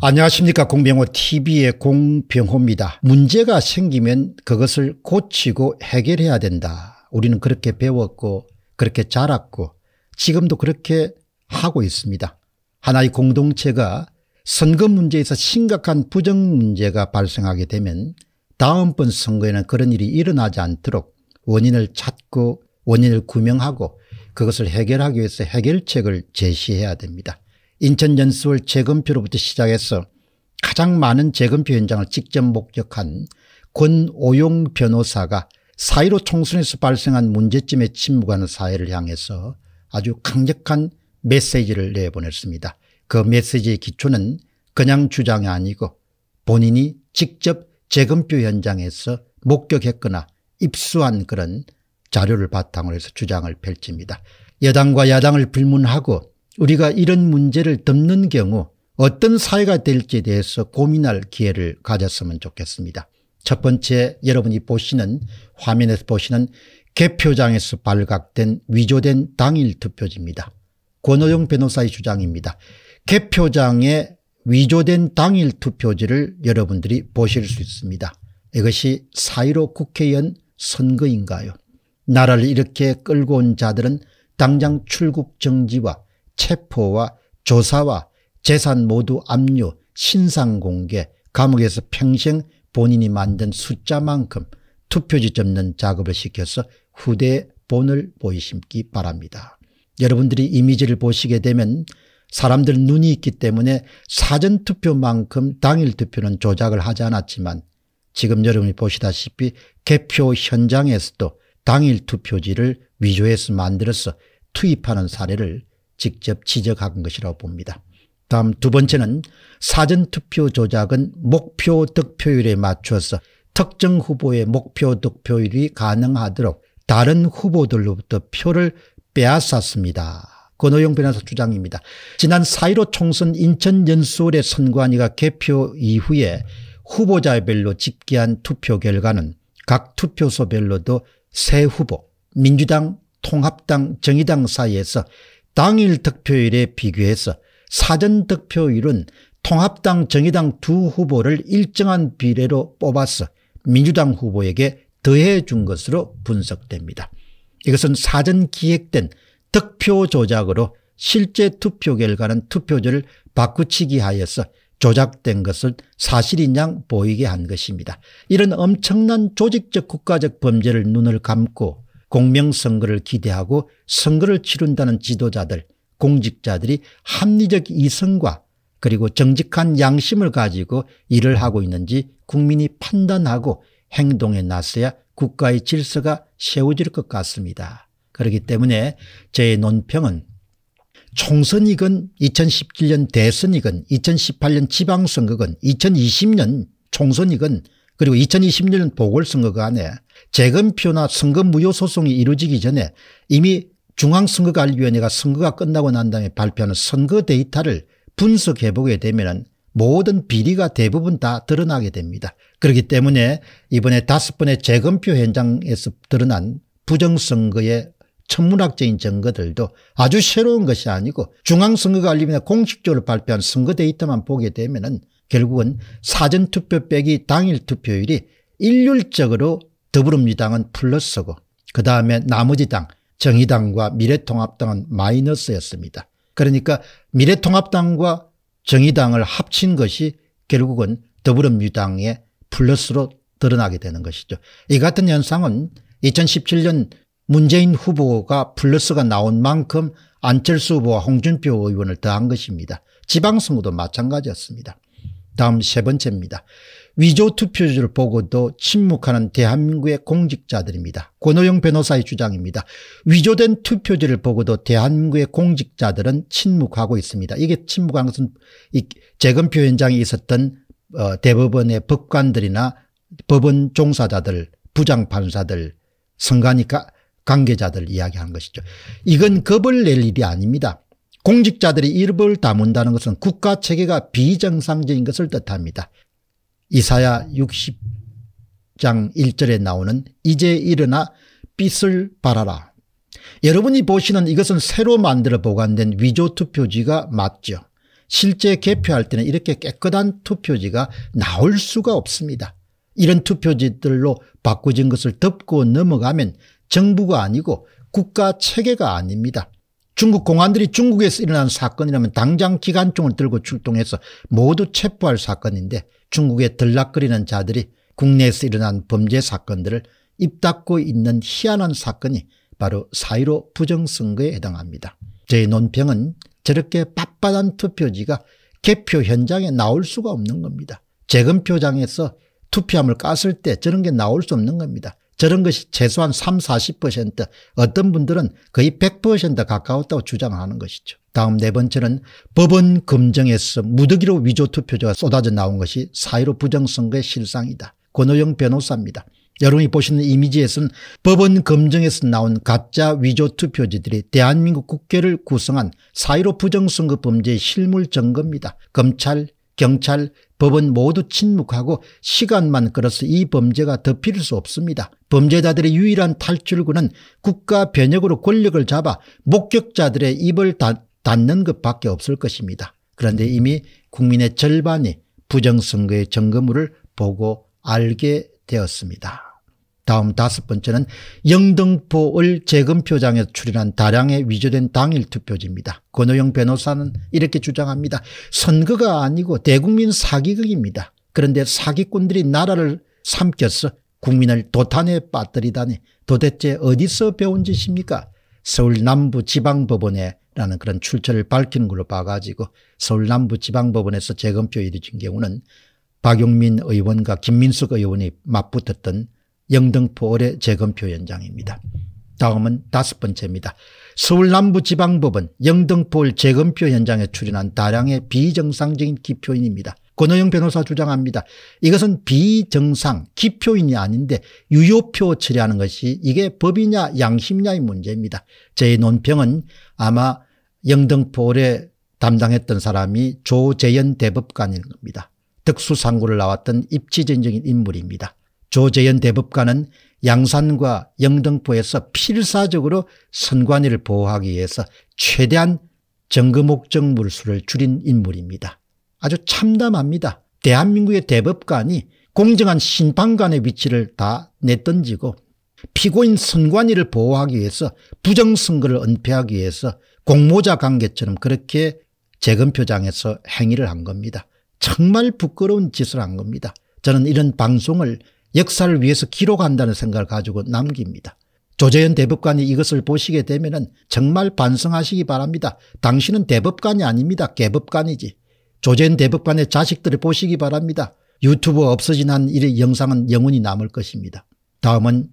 안녕하십니까 공병호 tv의 공병호입니다. 문제가 생기면 그것을 고치고 해결해야 된다. 우리는 그렇게 배웠고 그렇게 자랐고 지금도 그렇게 하고 있습니다. 하나의 공동체가 선거 문제에서 심각한 부정 문제가 발생하게 되면 다음번 선거에는 그런 일이 일어나지 않도록 원인을 찾고 원인을 구명하고 그것을 해결하기 위해서 해결책을 제시해야 됩니다. 인천연수월 재검표로부터 시작해서 가장 많은 재검표 현장을 직접 목격한 권오용 변호사가 사1로 총선에서 발생한 문제점에 침묵하는 사회를 향해서 아주 강력한 메시지를 내보냈습니다. 그 메시지의 기초는 그냥 주장이 아니고 본인이 직접 재검표 현장에서 목격했거나 입수한 그런 자료를 바탕으로 해서 주장을 펼칩니다. 여당과 야당을 불문하고 우리가 이런 문제를 덮는 경우 어떤 사회가 될지에 대해서 고민할 기회를 가졌으면 좋겠습니다. 첫 번째 여러분이 보시는 화면에서 보시는 개표장에서 발각된 위조된 당일 투표지입니다. 권호영 변호사의 주장입니다. 개표장에 위조된 당일 투표지를 여러분들이 보실 수 있습니다. 이것이 사이로 국회의원 선거인가요? 나라를 이렇게 끌고 온 자들은 당장 출국 정지와 체포와 조사와 재산 모두 압류, 신상공개, 감옥에서 평생 본인이 만든 숫자만큼 투표지 접는 작업을 시켜서 후대에 본을 보이심기 바랍니다. 여러분들이 이미지를 보시게 되면 사람들 눈이 있기 때문에 사전투표만큼 당일투표는 조작을 하지 않았지만 지금 여러분이 보시다시피 개표 현장에서도 당일투표지를 위조해서 만들어서 투입하는 사례를 직접 지적한 것이라고 봅니다. 다음 두 번째는 사전투표 조작은 목표 득표율에 맞춰서 특정 후보의 목표 득표율이 가능하도록 다른 후보들로부터 표를 빼앗았습니다. 권호영 변호사 주장입니다. 지난 4.15 총선 인천 연수원의 선관위가 개표 이후에 후보자별로 집계한 투표 결과는 각 투표소별로도 새 후보 민주당 통합당 정의당 사이에서 당일 득표율에 비교해서 사전 득표율은 통합당 정의당 두 후보를 일정한 비례로 뽑아서 민주당 후보에게 더해 준 것으로 분석됩니다. 이것은 사전 기획된 득표 조작으로 실제 투표 결과는 투표제를 바꾸치기 하여서 조작된 것을 사실인 양 보이게 한 것입니다. 이런 엄청난 조직적 국가적 범죄를 눈을 감고 공명선거를 기대하고 선거를 치른다는 지도자들 공직자들이 합리적 이성과 그리고 정직한 양심을 가지고 일을 하고 있는지 국민이 판단하고 행동에 나서야 국가의 질서가 세워질 것 같습니다. 그렇기 때문에 제 논평은 총선이건 2017년 대선이건 2018년 지방선거건 2020년 총선이건 그리고 2020년 보궐선거가 에 재검표나 선거 무효 소송이 이루어지기 전에 이미 중앙선거관리위원회가 선거가 끝나고 난 다음에 발표하는 선거 데이터를 분석해 보게 되면 모든 비리가 대부분 다 드러나게 됩니다. 그렇기 때문에 이번에 다섯 번의 재검표 현장에서 드러난 부정선거의 천문학적인 증거들도 아주 새로운 것이 아니고 중앙선거관리위원회 공식적으로 발표한 선거 데이터만 보게 되면 은 결국은 사전투표 빼기 당일 투표율이 일률적으로 더불어민주당은 플러스고 그다음에 나머지 당 정의당과 미래통합당은 마이너스였습니다. 그러니까 미래통합당과 정의당을 합친 것이 결국은 더불어민주당의 플러스로 드러나게 되는 것이죠. 이 같은 현상은 2017년 문재인 후보가 플러스가 나온 만큼 안철수 후보와 홍준표 의원을 더한 것입니다. 지방선거도 마찬가지였습니다. 다음 세 번째입니다. 위조 투표지를 보고도 침묵하는 대한민국의 공직자들입니다. 권호영 변호사의 주장입니다. 위조된 투표지를 보고도 대한민국의 공직자들은 침묵하고 있습니다. 이게 침묵한 것은 이 재검표 현장에 있었던 어 대법원의 법관들이나 법원 종사자들, 부장판사들, 선관위과 관계자들 이야기한 것이죠. 이건 겁을 낼 일이 아닙니다. 공직자들이 입을 다문다는 것은 국가 체계가 비정상적인 것을 뜻합니다. 이사야 60장 1절에 나오는 이제 일어나 빛을 발하라. 여러분이 보시는 이것은 새로 만들어 보관된 위조 투표지가 맞죠. 실제 개표할 때는 이렇게 깨끗한 투표지가 나올 수가 없습니다. 이런 투표지들로 바꾸진 것을 덮고 넘어가면 정부가 아니고 국가 체계가 아닙니다. 중국 공안들이 중국에서 일어난 사건이라면 당장 기관총을 들고 출동해서 모두 체포할 사건인데 중국에 들락거리는 자들이 국내에서 일어난 범죄 사건들을 입닫고 있는 희한한 사건이 바로 사1로 부정선거에 해당합니다. 저의 논평은 저렇게 빳빳한 투표지가 개표 현장에 나올 수가 없는 겁니다. 재검표장에서 투표함을 깠을 때 저런 게 나올 수 없는 겁니다. 저런 것이 최소한 3, 40% 어떤 분들은 거의 100% 가까웠다고 주장하는 것이죠. 다음 네 번째는 법원 검증에서 무더기로 위조 투표자가 쏟아져 나온 것이 사회로 부정선거의 실상이다. 권호영 변호사입니다. 여러분이 보시는 이미지에서는 법원 검증에서 나온 가짜 위조 투표지들이 대한민국 국회를 구성한 사회로 부정선거 범죄의 실물 증거입니다. 검찰, 경찰, 법은 모두 침묵하고 시간만 끌어서 이 범죄가 덮일 수 없습니다. 범죄자들의 유일한 탈출구는 국가 변혁으로 권력을 잡아 목격자들의 입을 닫는 것밖에 없을 것입니다. 그런데 이미 국민의 절반이 부정선거의 점검물을 보고 알게 되었습니다. 다음 다섯 번째는 영등포을 재검표장에 출연한 다량의 위조된 당일 투표지입니다. 권오영 변호사는 이렇게 주장합니다. 선거가 아니고 대국민 사기극입니다. 그런데 사기꾼들이 나라를 삼켰어 국민을 도탄에 빠뜨리다니 도대체 어디서 배운 짓입니까? 서울 남부지방법원에 라는 그런 출처를 밝히는 걸로 봐가지고 서울 남부지방법원에서 재검표일이 진 경우는 박용민 의원과 김민숙 의원이 맞붙었던 영등포 올해 재검표 현장입니다. 다음은 다섯 번째입니다. 서울 남부지방법원 영등포 재검표 현장에 출연한 다량의 비정상적인 기표인입니다. 권호영 변호사 주장합니다. 이것은 비정상 기표인이 아닌데 유효표 처리하는 것이 이게 법이냐 양심냐의 문제입니다. 제 논평은 아마 영등포를 담당했던 사람이 조재현 대법관인 겁니다. 특수상고를 나왔던 입지전적인 인물입니다. 조재현 대법관은 양산과 영등포에서 필사적으로 선관위를 보호하기 위해서 최대한 정거목적 물수를 줄인 인물입니다. 아주 참담합니다. 대한민국의 대법관이 공정한 심판관의 위치를 다 내던지고 피고인 선관위를 보호하기 위해서 부정선거를 은폐하기 위해서 공모자 관계처럼 그렇게 재검표장에서 행위를 한 겁니다. 정말 부끄러운 짓을 한 겁니다. 저는 이런 방송을 역사를 위해서 기록한다는 생각을 가지고 남깁니다. 조재현 대법관이 이것을 보시게 되면 정말 반성하시기 바랍니다. 당신은 대법관이 아닙니다. 개법관이지. 조재현 대법관의 자식들을 보시기 바랍니다. 유튜브 없어진 한 일의 영상은 영원히 남을 것입니다. 다음은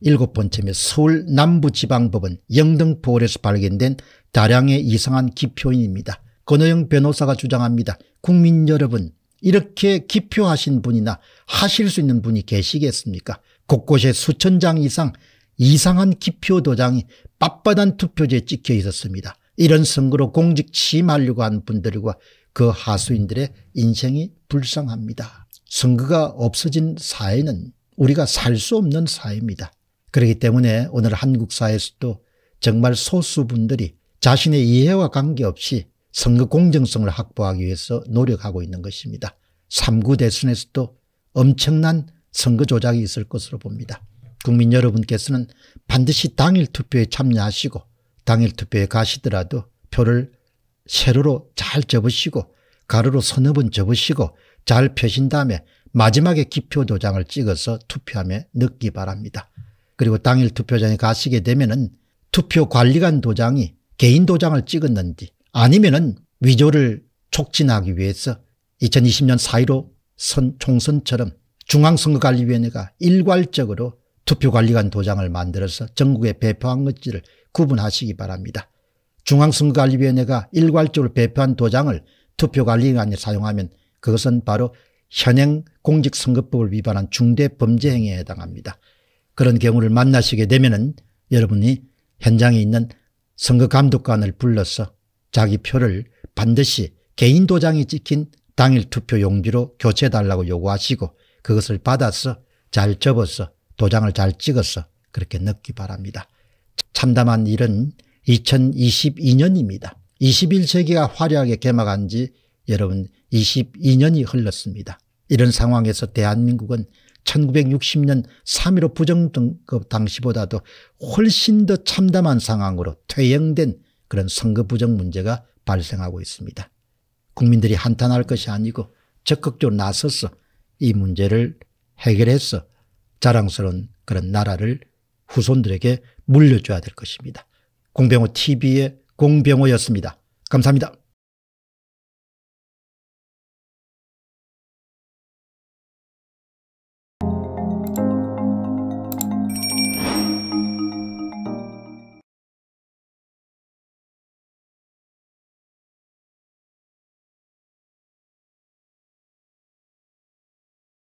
일곱 번째며 서울 남부지방법원 영등포홀에서 발견된 다량의 이상한 기표인입니다. 권호영 변호사가 주장합니다. 국민 여러분 이렇게 기표하신 분이나 하실 수 있는 분이 계시겠습니까? 곳곳에 수천 장 이상 이상한 기표 도장이 빳빳한 투표지에 찍혀 있었습니다. 이런 선거로 공직 취임하려고 한 분들과 그 하수인들의 인생이 불쌍합니다. 선거가 없어진 사회는 우리가 살 수 없는 사회입니다. 그렇기 때문에 오늘 한국 사회에서도 정말 소수분들이 자신의 이해와 관계없이 선거 공정성을 확보하기 위해서 노력하고 있는 것입니다. 3구 대선에서도 엄청난 선거 조작이 있을 것으로 봅니다. 국민 여러분께서는 반드시 당일 투표에 참여하시고 당일 투표에 가시더라도 표를 세로로 잘 접으시고 가로로 서너 번 접으시고 잘 펴신 다음에 마지막에 기표 도장을 찍어서 투표함에 넣기 바랍니다. 그리고 당일 투표장에 가시게 되면 은 투표 관리관 도장이 개인 도장을 찍었는지 아니면은 위조를 촉진하기 위해서 2020년 4.15 선, 총선처럼 중앙선거관리위원회가 일괄적으로 투표관리관 도장을 만들어서 전국에 배포한 것지를 구분하시기 바랍니다. 중앙선거관리위원회가 일괄적으로 배포한 도장을 투표관리관에 사용하면 그것은 바로 현행 공직선거법을 위반한 중대 범죄 행위에 해당합니다. 그런 경우를 만나시게 되면 은 여러분이 현장에 있는 선거감독관을 불러서 자기 표를 반드시 개인 도장이 찍힌 당일 투표 용지로 교체해달라고 요구하시고 그것을 받아서 잘 접어서 도장을 잘 찍어서 그렇게 넣기 바랍니다. 참담한 일은 2022년입니다. 21세기가 화려하게 개막한 지 여러분 22년이 흘렀습니다. 이런 상황에서 대한민국은 1960년 3.15 부정등급 당시보다도 훨씬 더 참담한 상황으로 퇴행된 그런 선거 부정 문제가 발생하고 있습니다. 국민들이 한탄할 것이 아니고 적극적으로 나서서 이 문제를 해결해서 자랑스러운 그런 나라를 후손들에게 물려줘야 될 것입니다. 공병호 TV의 공병호였습니다. 감사합니다.